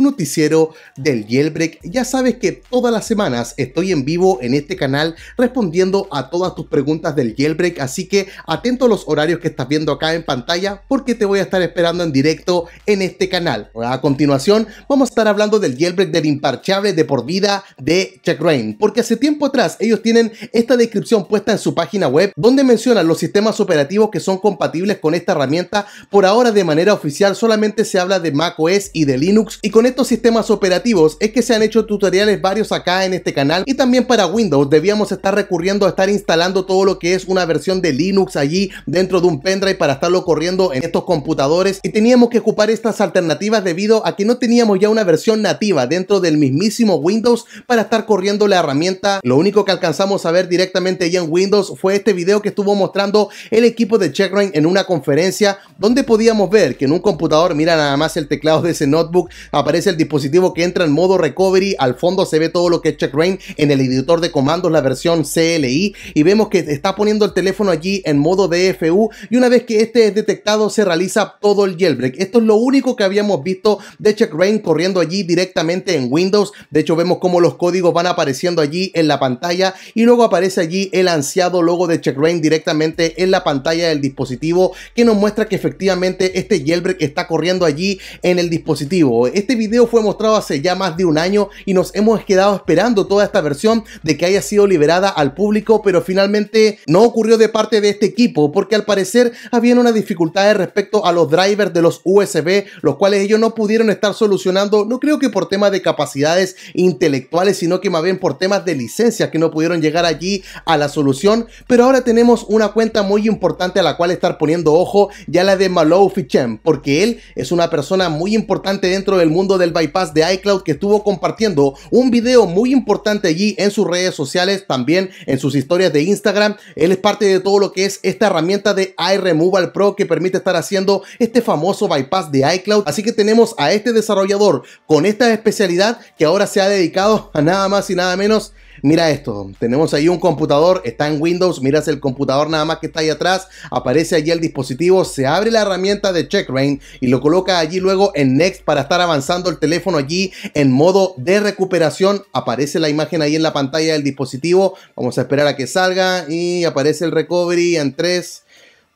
noticiero del Jailbreak. Ya sabes que todas las semanas estoy en vivo en este canal respondiendo a todas tus preguntas del Jailbreak, así que atento a los horarios que estás viendo acá en pantalla porque te voy a estar esperando en directo en este canal. A continuación vamos a estar hablando del Jailbreak del imparchable de por vida de rain porque hace tiempo atrás ellos tienen esta descripción puesta en su página web donde mencionan los sistemas operativos que son compatibles con esta herramienta. Por ahora de manera oficial solamente se habla de macOS y de Linux y con estos sistemas operativos es que se han hecho tutoriales varios acá en este canal y también para Windows debíamos estar recurriendo a estar instalando todo lo que es una versión de Linux allí dentro de un pendrive para estarlo corriendo en estos computadores y teníamos que ocupar estas alternativas debido a que no teníamos ya una versión nativa dentro del mismísimo Windows para estar corriendo la herramienta. Lo único que alcanzamos a ver directamente ya en Windows fue este video que estuvo mostrando el equipo de checkpoint en una conferencia donde podíamos ver que en un computador, mira nada más el teclado de ese notebook, aparece el dispositivo que entra en modo recovery, al fondo se ve todo lo que es CheckRain en el editor de comandos, la versión CLI, y vemos que está poniendo el teléfono allí en modo DFU, y una vez que este es detectado se realiza todo el jailbreak. Esto es lo único que habíamos visto de CheckRain corriendo allí directamente en Windows, de hecho vemos cómo los códigos van apareciendo allí en la pantalla, y luego aparece allí el ansiado logo de CheckRain directamente en la pantalla del dispositivo, que nos muestra que efectivamente este jailbreak está corriendo allí en el dispositivo. Este video fue mostrado hace ya más de un año y nos hemos quedado esperando toda esta versión de que haya sido liberada al público, pero finalmente no ocurrió de parte de este equipo, porque al parecer habían unas dificultades respecto a los drivers de los USB, los cuales ellos no pudieron estar solucionando, no creo que por temas de capacidades intelectuales, sino que más bien por temas de licencias que no pudieron llegar allí a la solución, pero ahora tenemos una cuenta muy importante a la cual estar poniendo ojo, ya la de Malou Fichem, porque él es una persona muy importante dentro del mundo del bypass de iCloud que estuvo compartiendo un video muy importante allí en sus redes sociales, también en sus historias de Instagram. Él es parte de todo lo que es esta herramienta de iRemoval Pro que permite estar haciendo este famoso bypass de iCloud. Así que tenemos a este desarrollador con esta especialidad que ahora se ha dedicado a nada más y nada menos mira esto, tenemos ahí un computador, está en Windows, miras el computador nada más que está ahí atrás, aparece allí el dispositivo, se abre la herramienta de CheckRain y lo coloca allí luego en Next para estar avanzando el teléfono allí en modo de recuperación, aparece la imagen ahí en la pantalla del dispositivo, vamos a esperar a que salga y aparece el recovery en 3,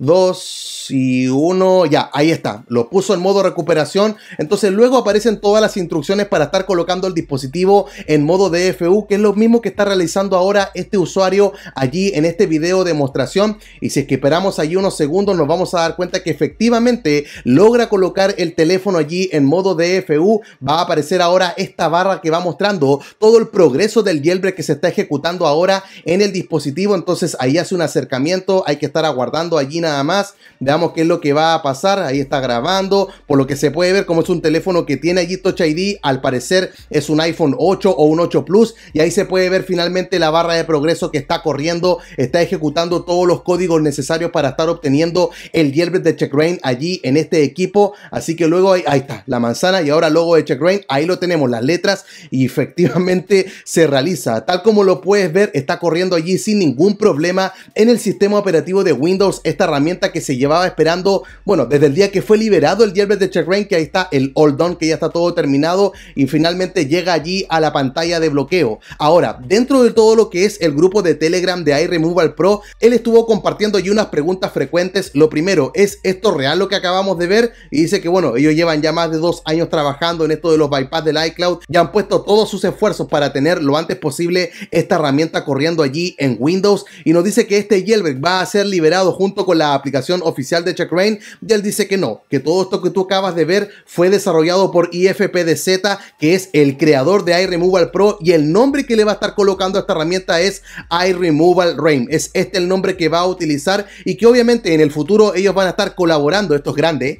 2 y 1, ya, ahí está, lo puso en modo recuperación, entonces luego aparecen todas las instrucciones para estar colocando el dispositivo en modo DFU, que es lo mismo que está realizando ahora este usuario allí en este video demostración, y si es que esperamos allí unos segundos nos vamos a dar cuenta que efectivamente logra colocar el teléfono allí en modo DFU, va a aparecer ahora esta barra que va mostrando todo el progreso del jailbreak que se está ejecutando ahora en el dispositivo, entonces ahí hace un acercamiento, hay que estar aguardando allí nada más. Veamos qué es lo que va a pasar. Ahí está grabando. Por lo que se puede ver, como es un teléfono que tiene allí Touch ID, al parecer es un iPhone 8 o un 8 Plus. Y ahí se puede ver finalmente la barra de progreso que está corriendo. Está ejecutando todos los códigos necesarios para estar obteniendo el jailbreak de check rain allí en este equipo. Así que luego ahí, está la manzana y ahora logo de check rain Ahí lo tenemos, las letras. Y efectivamente se realiza. Tal como lo puedes ver, está corriendo allí sin ningún problema en el sistema operativo de Windows esta herramienta que se llevaba esperando, bueno, desde el día que fue liberado el Gearbest de rain que ahí está el All Done, que ya está todo terminado y finalmente llega allí a la pantalla de bloqueo. Ahora, dentro de todo lo que es el grupo de Telegram de iRemoval Pro, él estuvo compartiendo y unas preguntas frecuentes. Lo primero, ¿es esto real lo que acabamos de ver? Y dice que, bueno, ellos llevan ya más de dos años trabajando en esto de los bypass del iCloud Ya han puesto todos sus esfuerzos para tener lo antes posible esta herramienta corriendo allí en Windows. Y nos dice que este jailbreak va a ser liberado junto con la aplicación oficial de Rain, y él dice que no, que todo esto que tú acabas de ver fue desarrollado por IFPDZ, que es el creador de iRemoval Pro y el nombre que le va a estar colocando a esta herramienta es iRemoval Rain. Es este el nombre que va a utilizar y que obviamente en el futuro ellos van a estar colaborando, estos grandes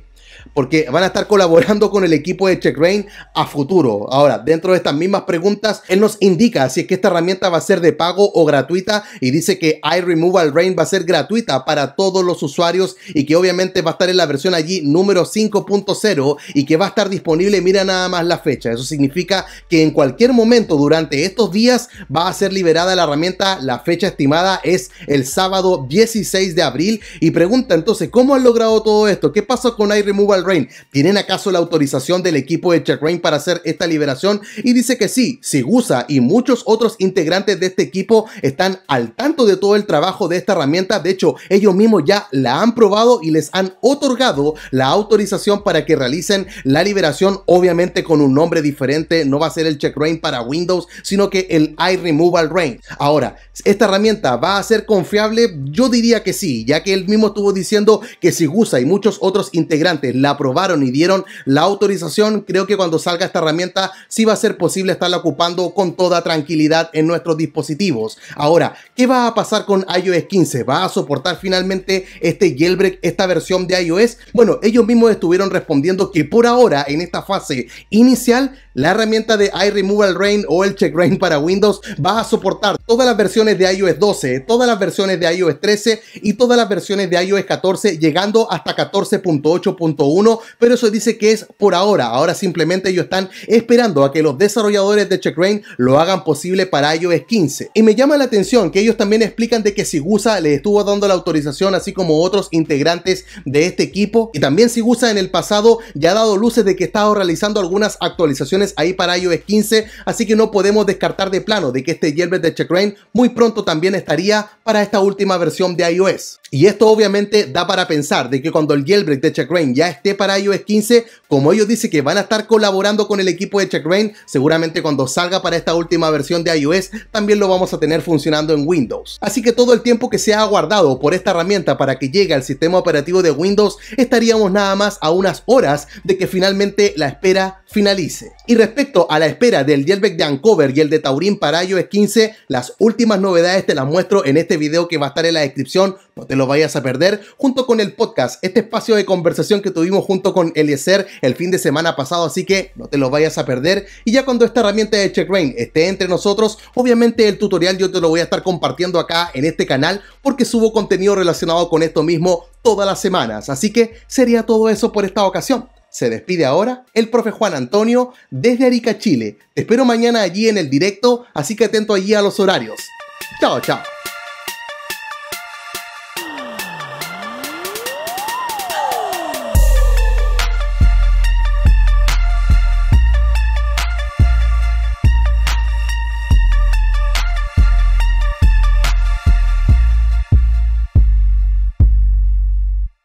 porque van a estar colaborando con el equipo de Check Rain a futuro. Ahora, dentro de estas mismas preguntas, él nos indica si es que esta herramienta va a ser de pago o gratuita y dice que iRemoval Rain va a ser gratuita para todos los usuarios y que obviamente va a estar en la versión allí número 5.0 y que va a estar disponible, mira nada más la fecha. Eso significa que en cualquier momento durante estos días va a ser liberada la herramienta. La fecha estimada es el sábado 16 de abril y pregunta entonces, ¿cómo han logrado todo esto? ¿Qué pasó con iRemoval Rain. ¿Tienen acaso la autorización del equipo de Check Rain para hacer esta liberación? Y dice que sí, Sigusa y muchos otros integrantes de este equipo están al tanto de todo el trabajo de esta herramienta. De hecho, ellos mismos ya la han probado y les han otorgado la autorización para que realicen la liberación, obviamente con un nombre diferente. No va a ser el Check Rain para Windows, sino que el iRemoval Rain. Ahora, ¿esta herramienta va a ser confiable? Yo diría que sí, ya que él mismo estuvo diciendo que Sigusa y muchos otros integrantes la aprobaron y dieron la autorización, creo que cuando salga esta herramienta si va a ser posible estarla ocupando con toda tranquilidad en nuestros dispositivos. Ahora, ¿qué va a pasar con iOS 15? ¿Va a soportar finalmente este jailbreak, esta versión de iOS? Bueno, ellos mismos estuvieron respondiendo que por ahora, en esta fase inicial, la herramienta de iRemoval Rain o el Check Rain para Windows va a soportar todas las versiones de iOS 12, todas las versiones de iOS 13 y todas las versiones de iOS 14, llegando hasta 14.8.1, pero eso dice que es por ahora. Ahora simplemente ellos están esperando a que los desarrolladores de Check Rain lo hagan posible para iOS 15. Y me llama la atención que ellos también explican de que Sigusa le estuvo dando la autorización, así como otros integrantes de este equipo. Y también Sigusa en el pasado ya ha dado luces de que estaba realizando algunas actualizaciones ahí para iOS 15, así que no podemos descartar de plano de que este jailbreak de Checkrain muy pronto también estaría para esta última versión de iOS. Y esto obviamente da para pensar de que cuando el jailbreak de Checkrain ya esté para iOS 15, como ellos dicen que van a estar colaborando con el equipo de Checkrain, seguramente cuando salga para esta última versión de iOS también lo vamos a tener funcionando en Windows. Así que todo el tiempo que se ha guardado por esta herramienta para que llegue al sistema operativo de Windows, estaríamos nada más a unas horas de que finalmente la espera finalice. Y respecto a la espera del Dielbeck de Ancover y el de Taurín para iOS 15, las últimas novedades te las muestro en este video que va a estar en la descripción, no te lo vayas a perder, junto con el podcast, este espacio de conversación que tuvimos junto con Eliezer el fin de semana pasado, así que no te lo vayas a perder. Y ya cuando esta herramienta de check Rain esté entre nosotros, obviamente el tutorial yo te lo voy a estar compartiendo acá en este canal porque subo contenido relacionado con esto mismo todas las semanas. Así que sería todo eso por esta ocasión. Se despide ahora el profe Juan Antonio desde Arica, Chile. Te espero mañana allí en el directo, así que atento allí a los horarios. Chao, chao.